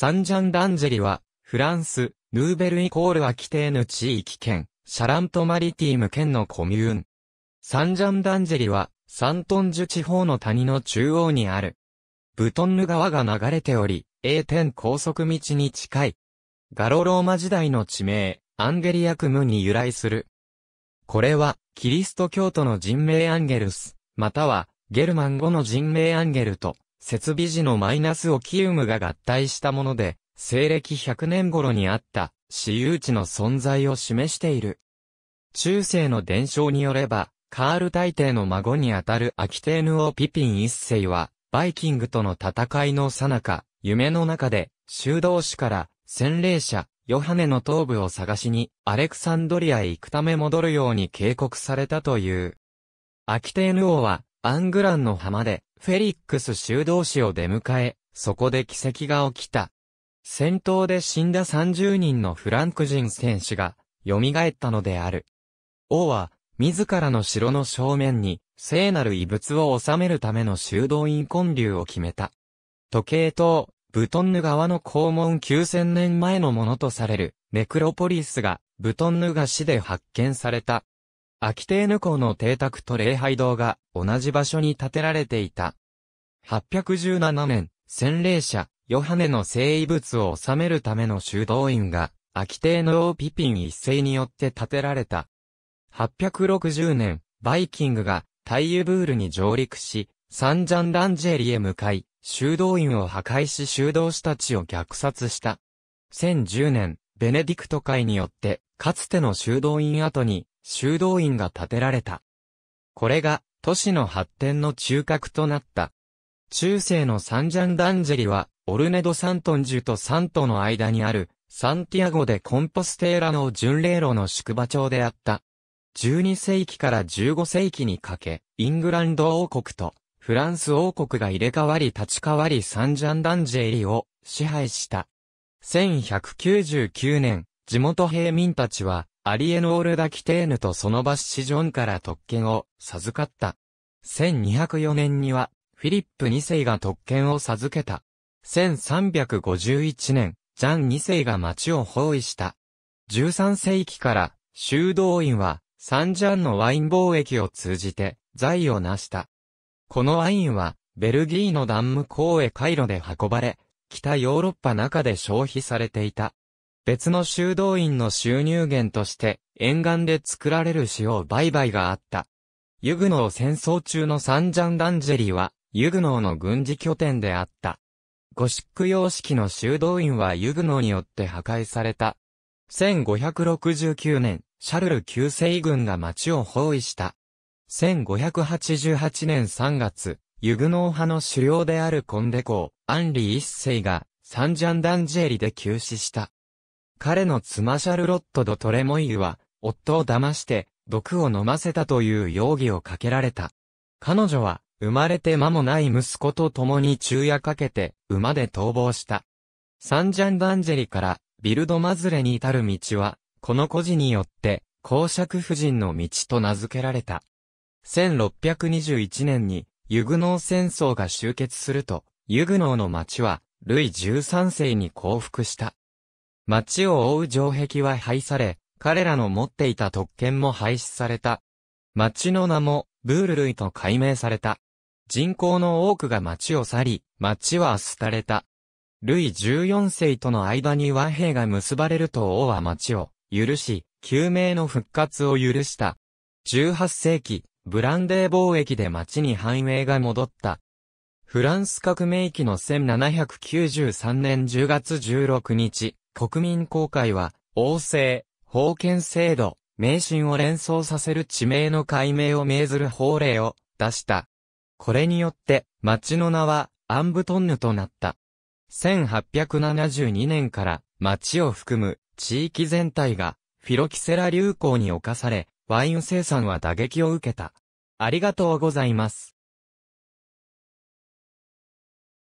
サンジャンダンジェリは、フランス、ヌーベルイコールアキテーヌ地域圏、シャラントマリティーム県のコミューン。サンジャンダンジェリは、サントンジュ地方の谷の中央にある。ブトンヌ川が流れており、A 点高速道に近い。ガロローマ時代の地名、アンゲリアクムに由来する。これは、キリスト教徒の人名アンゲルス、または、ゲルマン語の人名アンゲルと設備時のマイナスオキウムが合体したもので、西暦100年頃にあった私有地の存在を示している。中世の伝承によれば、カール大帝の孫にあたるアキテーヌ王ピピン一世は、バイキングとの戦いの最中、夢の中で、修道士から、洗礼者、ヨハネの頭部を探しに、アレクサンドリアへ行くため戻るように警告されたという。アキテーヌ王は、アングランの浜で、フェリックス修道士を出迎え、そこで奇跡が起きた。戦闘で死んだ30人のフランク人戦士が、蘇ったのである。王は、自らの城の正面に、聖なる遺物を収めるための修道院建立を決めた。時計塔、ブトンヌ川の肛門9000年前のものとされる、ネクロポリスが、ブトンヌ河市で発見された。アキテーヌ校の邸宅と礼拝堂が同じ場所に建てられていた。817年、洗礼者、ヨハネの聖遺物を収めるための修道院が、アキテーヌ王ピピン一世によって建てられた。860年、バイキングがタイユブールに上陸し、サンジャンランジェリへ向かい、修道院を破壊し修道士たちを虐殺した。1010年、ベネディクト会によって、かつての修道院跡に、修道院が建てられた。これが都市の発展の中核となった。中世のサンジャンダンジェリは、オルネド・サントンジュとサントの間にある、サンティアゴ・でコンポステーラの巡礼路の宿場町であった。12世紀から15世紀にかけ、イングランド王国とフランス王国が入れ替わり立ち替わりサンジャンダンジェリを支配した。1199年、地元平民たちはアリエノール・ダ・キテーヌとそのバッシジョンから特権を授かった。1204年には、フィリップ2世が特権を授けた。1351年、ジャン2世が町を包囲した。13世紀から、修道院は、サンジャンのワイン貿易を通じて、財を成した。このワインは、ベルギーのダンム港へ回路で運ばれ、北ヨーロッパ中で消費されていた。別の修道院の収入源として、沿岸で作られる塩売買があった。ユグノー戦争中のサンジャンダンジェリは、ユグノーの軍事拠点であった。ゴシック様式の修道院はユグノーによって破壊された。1569年、シャルル旧世軍が町を包囲した。1588年3月、ユグノー派の首領であるコンデー、アンリ一世が、サンジャンダンジェリで急死した。彼の妻シャルロット・ド・トレモイユは、夫を騙して、毒を飲ませたという容疑をかけられた。彼女は、生まれて間もない息子と共に昼夜かけて、馬で逃亡した。サンジャンダンジェリから、ビルドマズレに至る道は、この孤児によって、公爵夫人の道と名付けられた。1621年に、ユグノー戦争が終結すると、ユグノーの町は、ルイ13世に降伏した。町を覆う城壁は廃され、彼らの持っていた特権も廃止された。町の名も、ブール類と改名された。人口の多くが町を去り、町は廃れた。ルイ14世との間に和平が結ばれると王は町を許し、救命の復活を許した。18世紀、ブランデー貿易で町に繁栄が戻った。フランス革命期の1793年10月16日、国民公会は、王政、封建制度、迷信を連想させる地名の解明を命ずる法令を出した。これによって、町の名は、アンブトンヌとなった。1872年から、町を含む、地域全体が、フィロキセラ流行に侵され、ワイン生産は打撃を受けた。ありがとうございます。